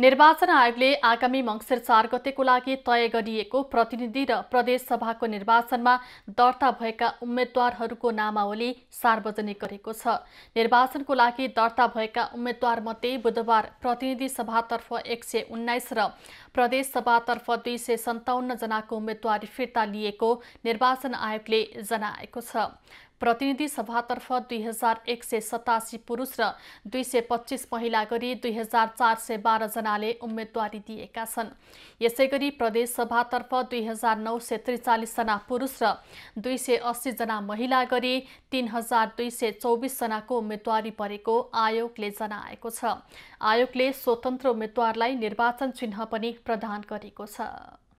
निर्वाचन आयोगले आगामी मङ्सिर चार गतेको लागि तय गरिएको प्रतिनिधि र प्रदेश सभाको निर्वाचनमा दर्ता भएका उम्मेद्वारहरूको नामावली सार्वजनिक गरेको छ निर्वाचनको लागि दर्ता भएका उम्मेद्वारमध्ये बुधबार प्रतिनिधि सभातर्फ एक सय उन्नाइस र प्रदेशसभातर्फ दुई सय सन्ताउन्न जनाको उम्मेद्वारी फिर्ता लिएको निर्वाचन आयोगले जनाएको छ प्रतिनिधि सभातर्फ दुई हजार एक सय सतासी पुरुष र दुई सय पच्चिस महिला गरी दुई हजार चार सय बाह्रजनाले उम्मेद्वारी दिएका छन् यसै गरी प्रदेशसभातर्फ दुई हजार नौ सय त्रिचालिसजना पुरुष र दुई सय अस्सीजना महिला गरी तिन हजार दुई सय चौबिसजनाको उम्मेद्वारी परेको आयोगले जनाएको छ आयोगले स्वतन्त्र उम्मेद्वारलाई निर्वाचन चिन्ह पनि प्रदान गरेको छ